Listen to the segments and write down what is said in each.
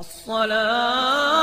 الصلاه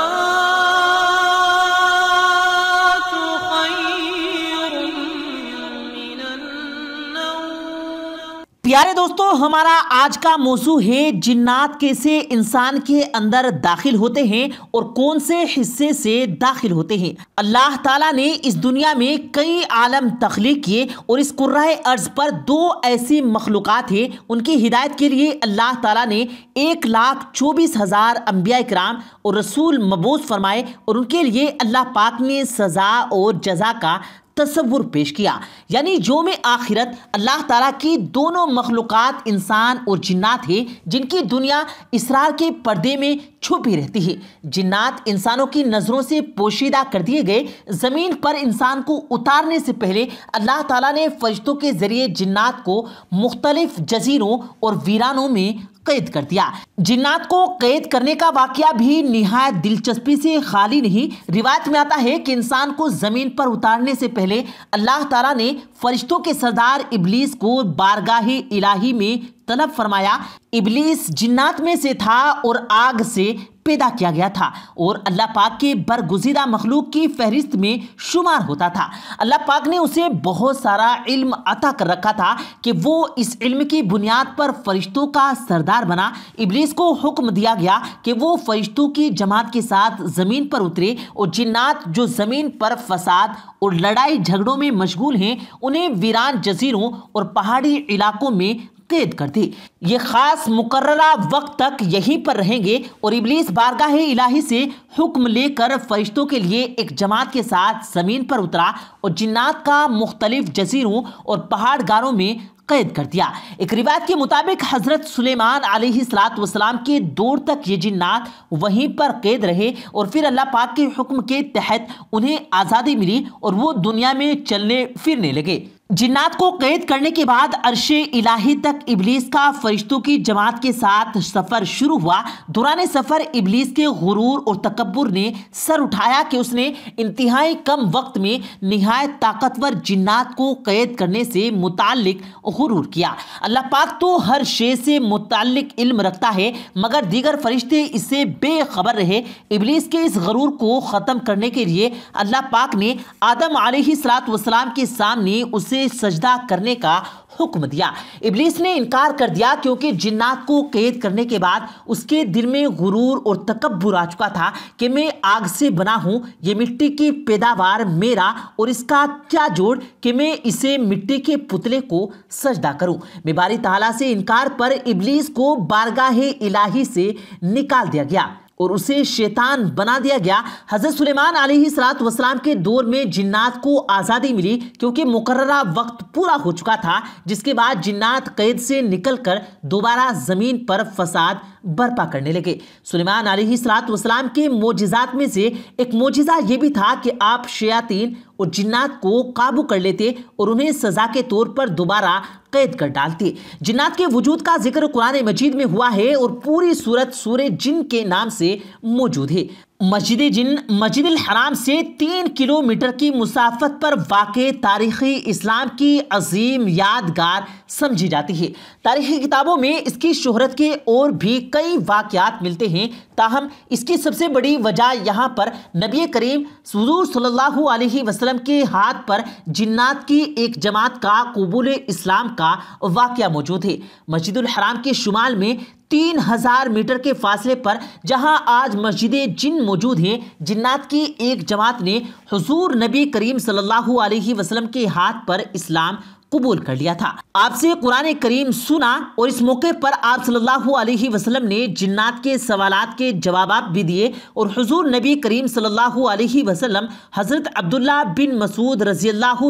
दोस्तों हमारा आज का मौसू है जिन्नात कैसे इंसान के अंदर दाखिल होते हैं और कौन से हिस्से से दाखिल होते हैं अल्लाह ताला ने इस दुनिया में कई आलम तख्लीक किए और इस कुर्रा अर्ज पर दो ऐसी मखलूक हैं उनकी हिदायत के लिए अल्लाह ताला ने एक लाख चौबीस हज़ार अम्बिया कराम और रसूल मबूस फरमाए और उनके लिए अल्लाह पाक ने सज़ा और जजा का तस्वुर पेश किया यानी योम आखिरत अल्लाह ताला की दोनों मखलूक़ात इंसान और जिन्नात है जिनकी दुनिया इसरार के पर्दे में छुपी रहती है जिन्नात इंसानों की नज़रों से पोशीदा कर दिए गए ज़मीन पर इंसान को उतारने से पहले अल्लाह ताला ने फरिश्तों के ज़रिए जिन्नात को मुख्तलिफ जजीरों और वीरानों में कैद कर दिया जिन्नात को कैद करने का वाक्य भी निहायत दिलचस्पी से खाली नहीं रिवायत में आता है कि इंसान को ज़मीन पर उतारने से पहले अल्लाह ताला ने फरिश्तों के सरदार इबलीस को बारगाही इलाही में तलब फरमाया इबलीस जिन्नात में से था और आग से पैदा किया गया था और अल्लाह पाक के बरगुजीदा मखलूक की फहरिस्त में शुमार होता था अल्लाह पाक ने उसे बहुत सारा इल्म अता कर रखा था कि वो इस इल्म की बुनियाद पर फरिश्तों का सरदार बना इबलीस को हुक्म दिया गया कि वो फरिश्तों की जमात के साथ ज़मीन पर उतरे और जिन्नात जो ज़मीन पर फसाद और लड़ाई झगड़ों में मशगूल हैं उन्हें वीरान जजीरों और पहाड़ी इलाकों में कैद कर दी ये खास मुकर्रा वक्त तक यहीं पर रहेंगे और इबलीस बारगाह इलाही से हुक्म लेकर फरिश्तों के लिए एक जमात के साथ ज़मीन पर उतरा और जिन्नात का मुख्तलिफ जजीरों और पहाड़ गारों में कैद कर दिया एक रिवायत के मुताबिक हज़रत सुलेमान सलाम के दौर तक ये जिन्नात वहीं पर कैद रहे और फिर अल्लाह पाक के हुक्म के तहत उन्हें आज़ादी मिली और वो दुनिया में चलने फिरने लगे जिन्नात को कैद करने के बाद अरशे इलाही तक इबलीस का फरिश्तों की जमात के साथ सफ़र शुरू हुआ दौरान सफ़र इबलीस के गुरूर और तकबर ने सर उठाया कि उसने इंतहाई कम वक्त में नहायत ताकतवर जिन्नात को कैद करने से मुतल गुरूर किया अल्लाह पाक तो हर शे से मुतल इल्म रखता है मगर दीगर फरिश्ते इससे बेखबर रहे इबलीस के इस गरूर को ख़त्म करने के लिए अल्लाह पाक ने आदम आलही सलात वसलाम के सामने उसे से सजदा करने का हुक्म दिया इबलीस ने इनकार कर दिया क्योंकि जिन्नात को कैद करने के बाद उसके दिल में गुरूर और तकबर आ चुका था कि मैं आग से बना हूँ ये मिट्टी की पैदावार मेरा और इसका क्या जोड़ कि मैं इसे मिट्टी के पुतले को सजदा करूँ मेबारी ताला से इनकार पर इबलीस को बारगाह इलाही से निकाल दिया गया और उसे शैतान बना दिया गया हज़रत सुलेमान सलात वसलाम के दौर में जिन्नात को आज़ादी मिली क्योंकि मुकर्रा वक्त पूरा हो चुका था जिसके बाद जिन्नात कैद से निकलकर दोबारा ज़मीन पर फसाद बर्पा करने लगे सुलेमान सलात वसलाम के मोजात में से एक मोजा ये भी था कि आप शयातीन और जिन्नात को काबू कर लेते और उन्हें सज़ा के तौर पर दोबारा कैद कर डालती है जिन्नात के वजूद का जिक्र कुरान मजीद में हुआ है और पूरी सूरत सूर्य जिन के नाम से मौजूद है मस्जिद जिन मस्जिद हराम से तीन किलोमीटर की मुसाफत पर वाक़ तारीख़ी इस्लाम की अजीम यादगार समझी जाती है तारीख़ी किताबों में इसकी शहरत के और भी कई वाक़ात मिलते हैं ताहम इसकी सबसे बड़ी वजह यहाँ पर नबी करीम हजूर सल्लल्लाहु अलैहि वसल्लम के हाथ पर जिन्नात की एक जमात का कबूल इस्लाम का वाक़ मौजूद है मस्जिद हराम के शुमाल में तीन हजार मीटर के फासले पर जहां आज मस्जिद जिन मौजूद हैं जिन्नात की एक जमात ने हजूर नबी करीम सल्लल्लाहु अलैहि वसल्लम के हाथ पर इस्लाम कबूल कर लिया था आपसे कुरान करीम सुना और इस मौके पर आप सल्लल्लाहु अलैहि वसल्लम ने जिन्नात के सवाल के जवाब भी दिए और हजूर नबी करीम सल्लल्लाहु अलैहि वसल्लम हज़रत अब्दुल्ला बिन मसूद रजी अल्लाह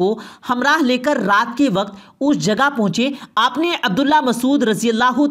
को हमराह लेकर रात के वक्त उस जगह पहुंचे आपने अब्दुल्ला मसूद रजी अल्लाह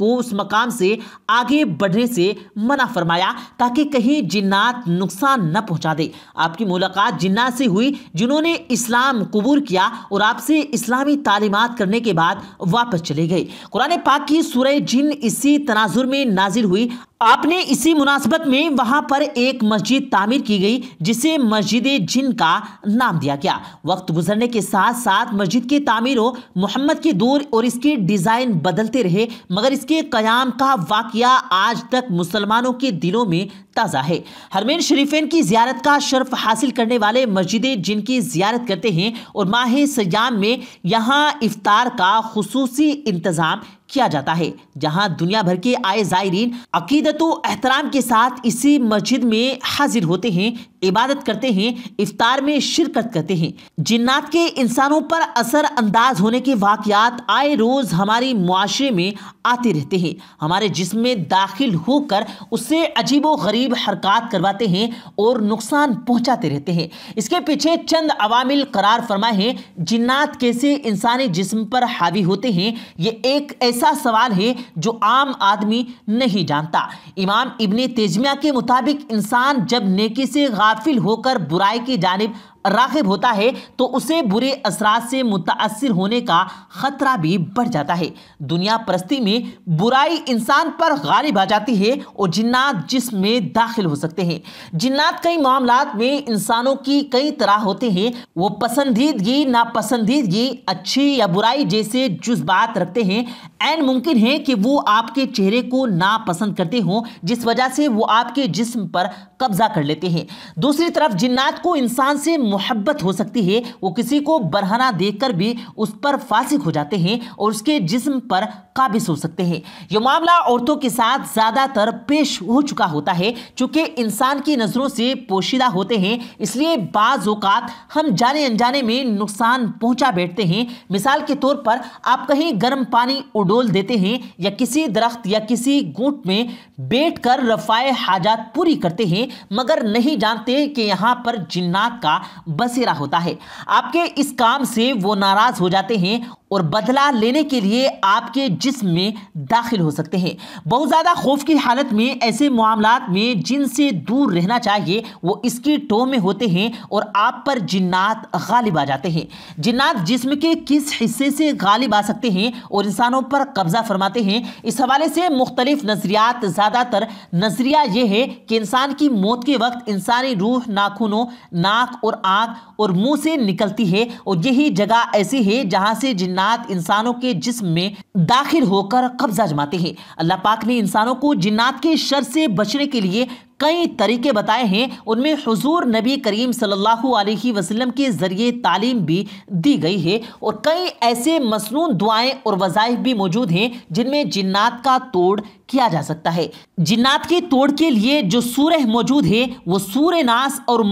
को उस मकाम से आगे बढ़ने से मना फरमाया ताकि कहीं जिन्नात नुकसान न पहुंचा दे आपकी मुलाकात जिन्नात से हुई जिन्होंने इस्लाम कबूल किया और आपसे इस्लामी तालीमत करने के बाद वापस चले गए कुरान पाक की सुरह जिन इसी तनाजुर में नाजिल हुई आपने इसी मुनासबत में वहां पर एक मस्जिद तामीर की गई जिसे मस्जिद जिन का नाम दिया गया वक्त गुजरने के साथ साथ मस्जिद की तामीरों मोहम्मद के दौर और इसके डिज़ाइन बदलते रहे मगर इसके कयाम का वाक़ आज तक मुसलमानों के दिलों में ताज़ा है हरमेन शरीफेन की जियारत का शर्फ हासिल करने वाले मस्जिद जिन की जियारत करते हैं और माह सयाम में यहाँ इफ्तार का खसूसी इंतज़ाम किया जाता है जहां दुनिया भर के आए जायरीन अकीदत एहतराम के साथ इसी मस्जिद में हाजिर होते हैं इबादत करते हैं इफ्तार में शिरकत करते हैं जिन्नात के इंसानों पर असर अंदाज होने के वाकयात आए रोज़ हमारे मुआरे में आते रहते हैं हमारे जिसम में दाखिल होकर उससे अजीब व गरीब हरकत करवाते हैं और नुकसान पहुंचाते रहते हैं इसके पीछे चंद अवामिल करार फरमाए हैं जिन्नात कैसे इंसानी जिसम पर हावी होते हैं ये एक ऐसी ऐसा सवाल है जो आम आदमी नहीं जानता इमाम इब्ने तेजमिया के मुताबिक इंसान जब नेकी से गाफिल होकर बुराई की जानब राखिब होता है तो उसे बुरे असरात से मुतासर होने का ख़तरा भी बढ़ जाता है दुनिया परस्ती में बुराई इंसान पर गालिब आ जाती है और जिन्नात में दाखिल हो सकते हैं जिन्नात कई मामला में इंसानों की कई तरह होते हैं वो पसंदीदगी नापसंदीदगी अच्छी या बुराई जैसे जज्बात रखते हैं एन मुमकिन है कि वो आपके चेहरे को नापसंद करते हों जिस वजह से वो आपके जिसम पर कब्जा कर लेते हैं दूसरी तरफ जिन्नात को इंसान से मोहब्बत हो सकती है वो किसी को बरहना देखकर भी उस पर फासिक हो जाते हैं और उसके जिस्म पर काबिज हो सकते हैं ये मामला औरतों के साथ ज़्यादातर पेश हो चुका होता है चूँकि इंसान की नज़रों से पोशीदा होते हैं इसलिए बाज़ अवत हम जाने अनजाने में नुकसान पहुँचा बैठते हैं मिसाल के तौर पर आप कहीं गर्म पानी उडोल देते हैं या किसी दरख्त या किसी गूट में बैठ कर रफाए हाजात पूरी करते हैं मगर नहीं जानते कि यहाँ पर जिन्नात का बसेरा होता है आपके इस काम से वो नाराज हो जाते हैं और बदला लेने के लिए आपके जिस्म में दाखिल हो सकते हैं बहुत ज़्यादा खौफ की हालत में ऐसे मामला में जिनसे दूर रहना चाहिए वो इसके टो में होते हैं और आप पर जिन्नात गालिब आ जाते हैं जिन्नात जिस्म के किस हिस्से से गालिब आ सकते हैं और इंसानों पर कब्ज़ा फरमाते हैं इस हवाले से मुख्तलिफ नज़रियात ज़्यादातर नज़रिया ये है कि इंसान की मौत के वक्त इंसानी रूह नाखूनों नाक और आँख और मुँह से निकलती है और यही जगह ऐसी है जहाँ से जिन्ना जिन्नात इंसानों के जिस्म में दाखिल होकर कब्जा जमाते हैं अल्लाह पाक ने इंसानों को जिन्नात के शर से बचने के लिए कई तरीके बताए हैं उनमें हुजूर नबी करीम सल्लल्लाहु अलैहि वसल्लम के ज़रिए तालीम भी दी गई है और कई ऐसे मसनून दुआएं और वज़ाइफ भी मौजूद हैं जिनमें जिन्नात का तोड़ किया जा सकता है जिन्नात की तोड़ के लिए जो सूरह मौजूद है वो सूर्य नास और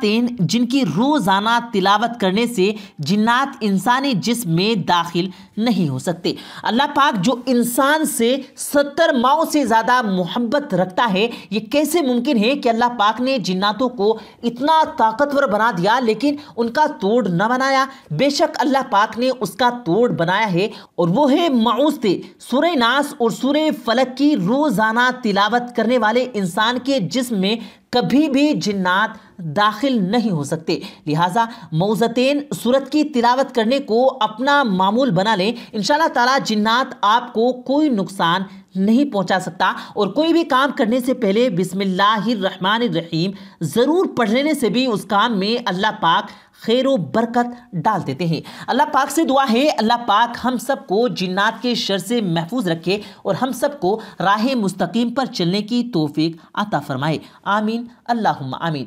तेन जिनकी रोजाना तिलावत करने से जिन्नात इंसानी जिस्म में दाखिल नहीं हो सकते अल्लाह पाक जो इंसान से सत्तर माओ से ज़्यादा मोहब्बत रखता है ये कैसे मुमकिन है कि अल्लाह पाक ने जिन्नातों को इतना ताकतवर बना दिया लेकिन उनका तोड़ न बनाया बेशक अल्लाह पाक ने उसका तोड़ बनाया है और वो है माउस सूर्य नास और सूर्य फलक की रोज़ाना तिलावत करने वाले इंसान के जिसम में कभी भी जिन्नात दाखिल नहीं हो सकते लिहाजा मौजतन सूरत की तिलावत करने को अपना मामूल बना लें इन तला जिन्नात आपको कोई नुकसान नहीं पहुंचा सकता और कोई भी काम करने से पहले रहीम ज़रूर पढ़ लेने से भी उस काम में अल्लाह पाक खैर बरकत डाल देते हैं अल्लाह पाक से दुआ है अल्लाह पाक हम सब को जिन्नात के शर से महफूज रखे और हम सब को राह मुस्तकीम पर चलने की तोफीक आता फ़रमाए आमीन अल्लाह आमीन